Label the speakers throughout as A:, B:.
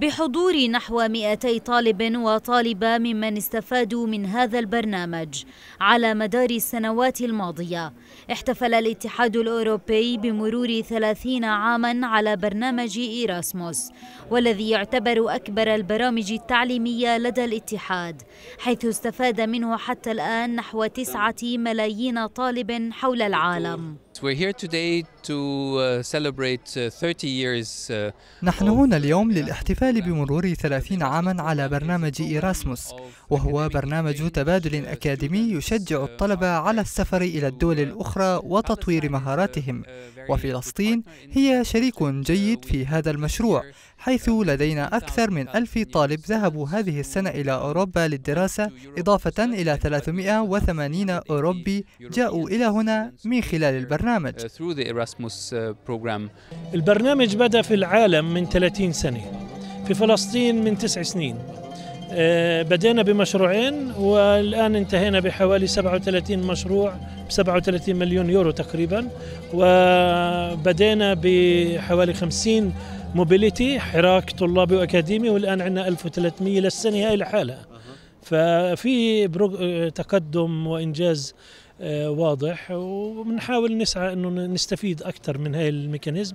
A: بحضور نحو 200 طالب وطالبة ممن استفادوا من هذا البرنامج على مدار السنوات الماضية احتفل الاتحاد الأوروبي بمرور 30 عاما على برنامج إيراسموس والذي يعتبر أكبر البرامج التعليمية لدى الاتحاد حيث استفاد منه حتى الآن نحو 9 ملايين طالب حول العالم
B: We're here today to uh, celebrate 30 uh, years. Uh, نحن هنا اليوم للاحتفال بمرور 30 عاما على برنامج إيراسموس وهو برنامج تبادل أكاديمي يشجع الطلبة على السفر إلى الدول الأخرى وتطوير مهاراتهم وفلسطين هي شريك جيد في هذا المشروع حيث لدينا أكثر من ألف طالب ذهبوا هذه السنة إلى أوروبا للدراسة إضافة إلى 380 أوروبي جاءوا إلى هنا من خلال البرنامج
C: البرنامج uh, uh, البرنامج بدأ في العالم من 30 سنة في فلسطين من تسع سنين uh, بدأنا بمشروعين والآن انتهينا بحوالي 37 مشروع ب 37 مليون يورو تقريبا وبدأنا بحوالي 50 موبيليتي حراك طلابي وأكاديمي والآن عندنا 1300 للسنة هاي لحالها ففي تقدم وإنجاز آه، واضح وبنحاول نسعى انه نستفيد اكثر من هاي الميكانيزم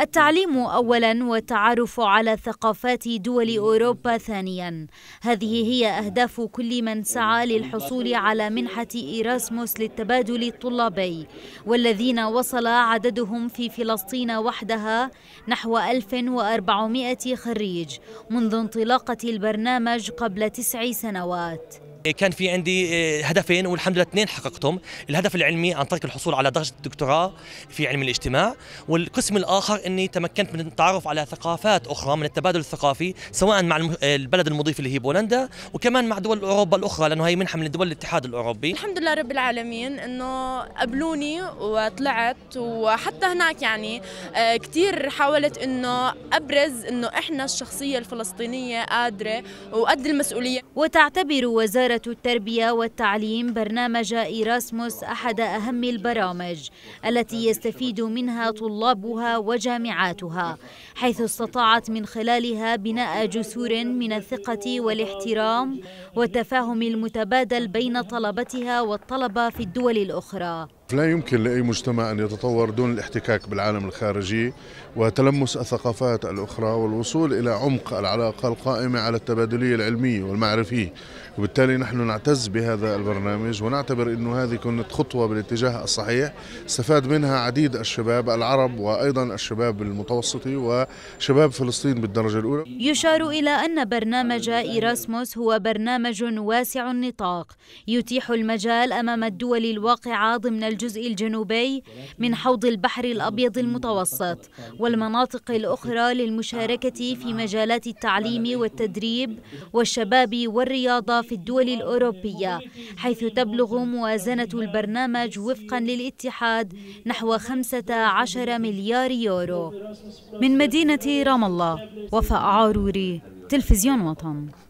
A: التعليم اولا والتعرف على ثقافات دول اوروبا ثانيا هذه هي اهداف كل من سعى للحصول على منحه ايراسموس للتبادل الطلابي والذين وصل عددهم في فلسطين وحدها نحو 1400 خريج منذ انطلاقه البرنامج قبل تسع سنوات
C: إيه، كان في عندي إيه، هدفين والحمد لله اثنين حققتهم الهدف العلمي عن طريق الحصول على درجة الدكتوراه في علم الاجتماع والقسم الآخر أني تمكنت من التعرف على ثقافات أخرى من التبادل الثقافي سواء مع إيه، البلد المضيف اللي هي بولندا وكمان مع دول أوروبا الأخرى لأنه هي منحة من دول الاتحاد الأوروبي الحمد
A: لله رب العالمين أنه قبلوني وطلعت وحتى هناك يعني كثير حاولت أنه أبرز أنه إحنا الشخصية الفلسطينية قادرة وقد المسؤولية وتعتبر وزارة التربية والتعليم برنامج إيراسموس أحد أهم البرامج التي يستفيد منها طلابها وجامعاتها حيث استطاعت من خلالها بناء جسور من الثقة والاحترام والتفاهم المتبادل بين طلبتها والطلبة في الدول الأخرى
C: لا يمكن لأي مجتمع أن يتطور دون الاحتكاك بالعالم الخارجي وتلمس الثقافات الأخرى والوصول إلى عمق العلاقة القائمة على التبادلية العلمية والمعرفية وبالتالي نحن نعتز بهذا البرنامج ونعتبر أنه هذه كانت خطوة بالاتجاه الصحيح استفاد منها عديد الشباب العرب وأيضا الشباب المتوسطي وشباب فلسطين بالدرجة الأولى
A: يشار إلى أن برنامج إيراسموس هو برنامج واسع النطاق يتيح المجال أمام الدول الواقعة ضمن الجزء الجنوبي من حوض البحر الأبيض المتوسط والمناطق الأخرى للمشاركة في مجالات التعليم والتدريب والشباب والرياضة في الدول الأوروبية حيث تبلغ موازنة البرنامج وفقا للاتحاد نحو 15 مليار يورو من مدينة رام الله وفاء عاروري تلفزيون وطن